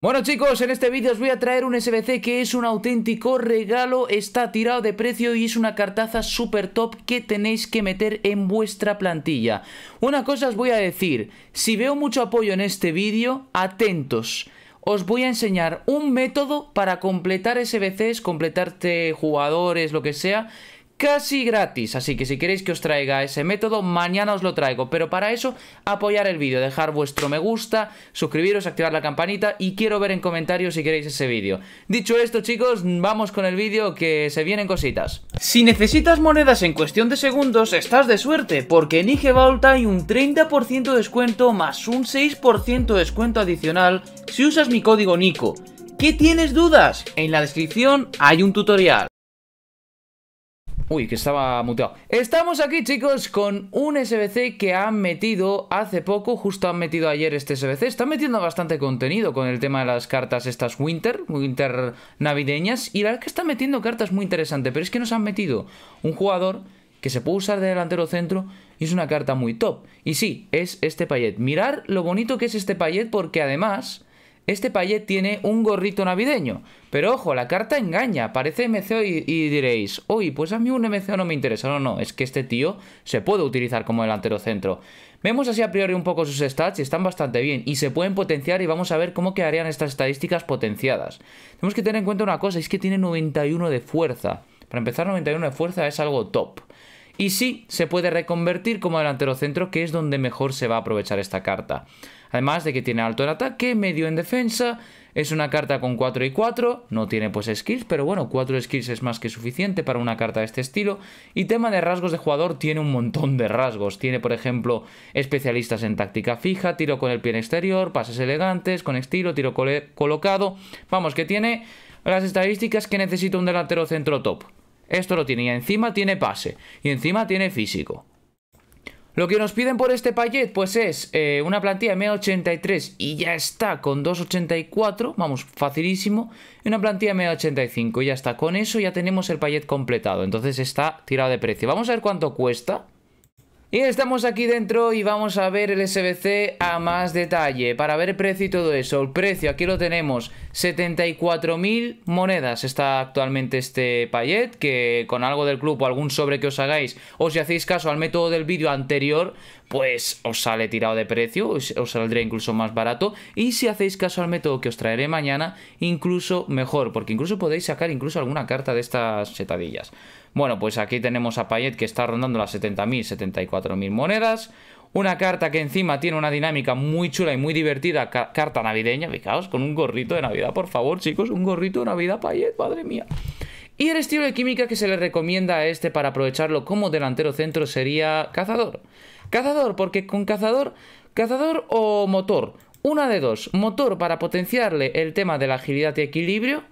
Bueno chicos, en este vídeo os voy a traer un SBC que es un auténtico regalo, está tirado de precio y es una cartaza super top que tenéis que meter en vuestra plantilla. Una cosa os voy a decir, si veo mucho apoyo en este vídeo, atentos. Os voy a enseñar un método para completar SBCs, completarte jugadores, lo que sea, casi gratis. Así que si queréis que os traiga ese método, mañana os lo traigo. Pero para eso, apoyar el vídeo, dejar vuestro me gusta, suscribiros, activar la campanita y quiero ver en comentarios si queréis ese vídeo. Dicho esto, chicos, vamos con el vídeo que se vienen cositas. Si necesitas monedas en cuestión de segundos, estás de suerte, porque en IG hay un 30% de descuento más un 6% de descuento adicional si usas mi código NICO. ¿Qué tienes dudas? En la descripción hay un tutorial. Uy, que estaba muteado. Estamos aquí, chicos, con un SBC que han metido hace poco. Justo han metido ayer este SBC. Están metiendo bastante contenido con el tema de las cartas estas Winter, Winter navideñas. Y la verdad es que están metiendo cartas muy interesantes. Pero es que nos han metido un jugador que se puede usar de delantero centro y es una carta muy top. Y sí, es este payet. Mirar lo bonito que es este payet porque además este payet tiene un gorrito navideño. Pero ojo, la carta engaña. Parece MCO y, diréis, uy, pues a mí un MCO no me interesa. No, no, es que este tío se puede utilizar como delantero centro. Vemos así a priori un poco sus stats y están bastante bien. Y se pueden potenciar y vamos a ver cómo quedarían estas estadísticas potenciadas. Tenemos que tener en cuenta una cosa, es que tiene 91 de fuerza. Para empezar, 91 de fuerza es algo top. Y sí, se puede reconvertir como delantero centro, que es donde mejor se va a aprovechar esta carta. Además de que tiene alto en ataque, medio en defensa. Es una carta con 4 y 4, no tiene pues skills, pero bueno, 4 skills es más que suficiente para una carta de este estilo. Y tema de rasgos de jugador, tiene un montón de rasgos. Tiene, por ejemplo, especialistas en táctica fija, tiro con el pie exterior, pases elegantes, con estilo, tiro colocado. Vamos, que tiene las estadísticas que necesita un delantero centro top. Esto lo tiene y encima tiene pase y encima tiene físico. Lo que nos piden por este payet pues es eh, una plantilla M83 y ya está con 2.84, vamos, facilísimo, y una plantilla M85 y ya está. Con eso ya tenemos el payet completado, entonces está tirado de precio. Vamos a ver cuánto cuesta. Y estamos aquí dentro y vamos a ver el SBC a más detalle para ver precio y todo eso. El precio, aquí lo tenemos, 74.000 monedas está actualmente este payet que con algo del club o algún sobre que os hagáis o si hacéis caso al método del vídeo anterior, pues os sale tirado de precio, os, os saldría incluso más barato y si hacéis caso al método que os traeré mañana, incluso mejor, porque incluso podéis sacar incluso alguna carta de estas setadillas. Bueno, pues aquí tenemos a Payet que está rondando las 70.000, 74.000 monedas. Una carta que encima tiene una dinámica muy chula y muy divertida, carta navideña, fijaos, con un gorrito de Navidad, por favor, chicos, un gorrito de Navidad, Payet, madre mía. Y el estilo de química que se le recomienda a este para aprovecharlo como delantero centro sería cazador. Cazador, porque con cazador, cazador o motor, una de dos, motor para potenciarle el tema de la agilidad y equilibrio,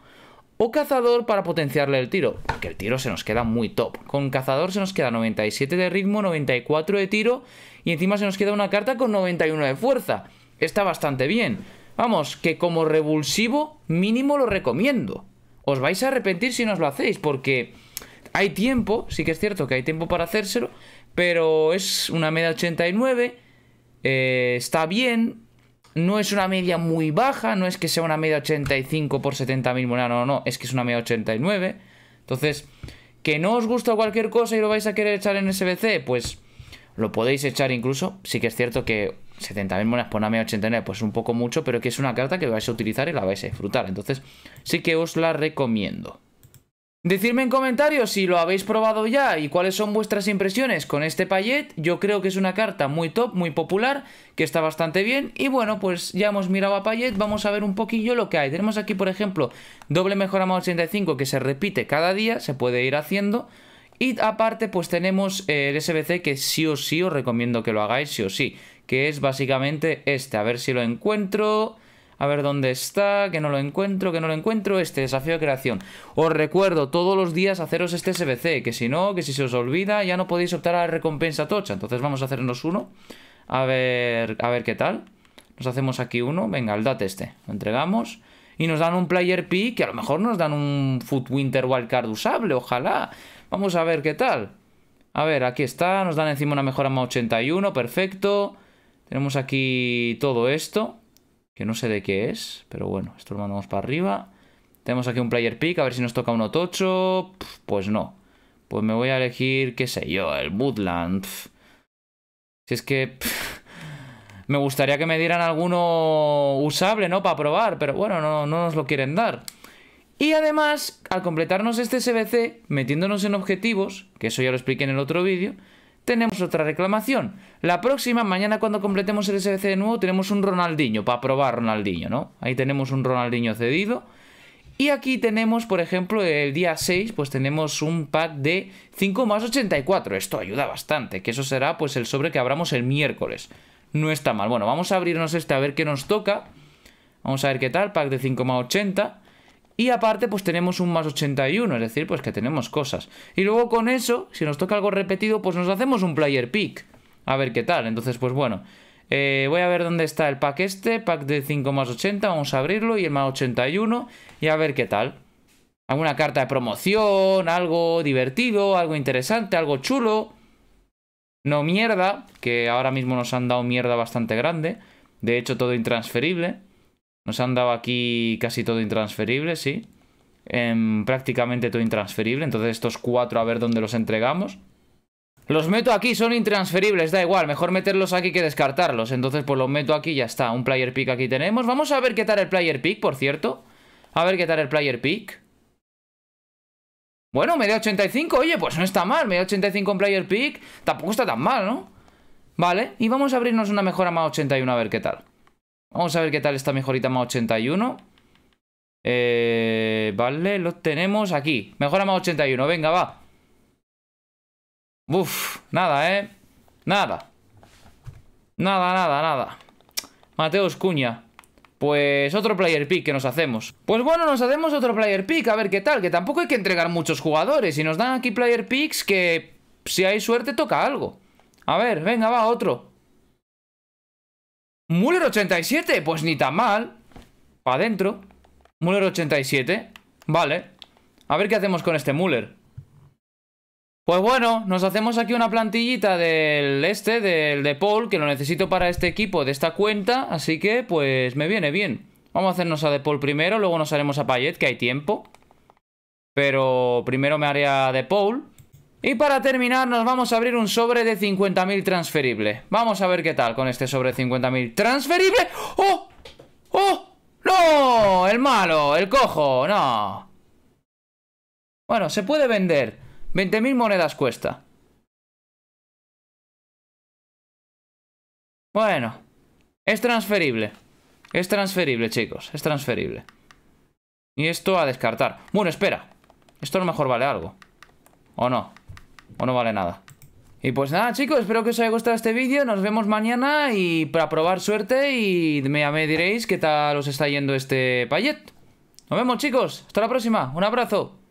o cazador para potenciarle el tiro, porque el tiro se nos queda muy top. Con cazador se nos queda 97 de ritmo, 94 de tiro y encima se nos queda una carta con 91 de fuerza. Está bastante bien. Vamos, que como revulsivo mínimo lo recomiendo. Os vais a arrepentir si no os lo hacéis, porque hay tiempo, sí que es cierto que hay tiempo para hacérselo, pero es una media 89, eh, está bien, no es una media muy baja, no es que sea una media 85 por 70.000 monedas, no, no, es que es una media 89. Entonces, que no os gusta cualquier cosa y lo vais a querer echar en SBC, pues lo podéis echar incluso. Sí que es cierto que 70.000 monedas por una media 89, pues un poco mucho, pero que es una carta que vais a utilizar y la vais a disfrutar. Entonces, sí que os la recomiendo. Decidme en comentarios si lo habéis probado ya y cuáles son vuestras impresiones con este payet. Yo creo que es una carta muy top, muy popular, que está bastante bien. Y bueno, pues ya hemos mirado a payet, vamos a ver un poquillo lo que hay. Tenemos aquí, por ejemplo, doble mejora más 85 que se repite cada día, se puede ir haciendo. Y aparte, pues tenemos el SBC que sí o sí os recomiendo que lo hagáis, sí o sí, que es básicamente este. A ver si lo encuentro... A ver dónde está, que no lo encuentro, que no lo encuentro. Este desafío de creación. Os recuerdo todos los días haceros este SBC, que si no, que si se os olvida, ya no podéis optar a la recompensa tocha. Entonces vamos a hacernos uno. A ver, a ver qué tal. Nos hacemos aquí uno. Venga, el date este. Lo entregamos. Y nos dan un player P, que a lo mejor nos dan un Foot Winter Wildcard usable, ojalá. Vamos a ver qué tal. A ver, aquí está. Nos dan encima una mejora más 81, perfecto. Tenemos aquí todo esto que no sé de qué es, pero bueno, esto lo mandamos para arriba. Tenemos aquí un player pick, a ver si nos toca uno tocho. Pues no. Pues me voy a elegir, qué sé yo, el Woodland. Si es que... Me gustaría que me dieran alguno usable, ¿no? Para probar, pero bueno, no, no nos lo quieren dar. Y además, al completarnos este SBC, metiéndonos en objetivos, que eso ya lo expliqué en el otro vídeo, tenemos otra reclamación. La próxima, mañana cuando completemos el SBC de nuevo, tenemos un Ronaldinho, para probar Ronaldinho, ¿no? Ahí tenemos un Ronaldinho cedido. Y aquí tenemos, por ejemplo, el día 6, pues tenemos un pack de 5 más 84. Esto ayuda bastante, que eso será pues el sobre que abramos el miércoles. No está mal. Bueno, vamos a abrirnos este a ver qué nos toca. Vamos a ver qué tal, pack de 5 más 80. Y aparte, pues tenemos un más 81, es decir, pues que tenemos cosas. Y luego con eso, si nos toca algo repetido, pues nos hacemos un player pick. A ver qué tal. Entonces, pues bueno. Eh, voy a ver dónde está el pack este, pack de 5 más 80, vamos a abrirlo y el más 81 y a ver qué tal. Alguna carta de promoción, algo divertido, algo interesante, algo chulo. No mierda, que ahora mismo nos han dado mierda bastante grande. De hecho, todo intransferible. Nos han dado aquí casi todo intransferible, sí. Em, prácticamente todo intransferible. Entonces estos cuatro a ver dónde los entregamos. Los meto aquí, son intransferibles, da igual, mejor meterlos aquí que descartarlos. Entonces pues los meto aquí y ya está, un player pick aquí tenemos. Vamos a ver qué tal el player pick, por cierto. A ver qué tal el player pick. Bueno, media 85, oye, pues no está mal, media 85 en player pick. Tampoco está tan mal, ¿no? Vale, y vamos a abrirnos una mejora más 81 a ver qué tal. Vamos a ver qué tal está mejorita más 81. vale, lo tenemos aquí. Mejora más 81, venga, va. Uf, nada, ¿eh? Nada. Nada, nada, nada. Mateos Cuña. Pues otro player pick que nos hacemos. Pues bueno, nos hacemos otro player pick, a ver qué tal, que tampoco hay que entregar muchos jugadores. Y nos dan aquí player picks que, si hay suerte, toca algo. A ver, venga, va, otro. Muller 87, pues ni tan mal Para adentro Muller 87, vale A ver qué hacemos con este Muller Pues bueno, nos hacemos aquí una plantillita del este, del de Paul Que lo necesito para este equipo de esta cuenta Así que pues me viene bien Vamos a hacernos a De Paul primero, luego nos haremos a Payet, que hay tiempo Pero primero me haré a De Paul y para terminar nos vamos a abrir un sobre de 50.000 transferible. Vamos a ver qué tal con este sobre de 50.000 transferible. ¡Oh! ¡Oh! ¡No! El malo, el cojo, no. Bueno, se puede vender. 20.000 monedas cuesta. Bueno, es transferible. Es transferible, chicos, es transferible. Y esto a descartar. Bueno, espera. Esto a lo mejor vale algo. ¿O no? O pues no vale nada. Y pues nada chicos, espero que os haya gustado este vídeo, nos vemos mañana y para probar suerte y me, me diréis qué tal os está yendo este payet. Nos vemos chicos, hasta la próxima, un abrazo.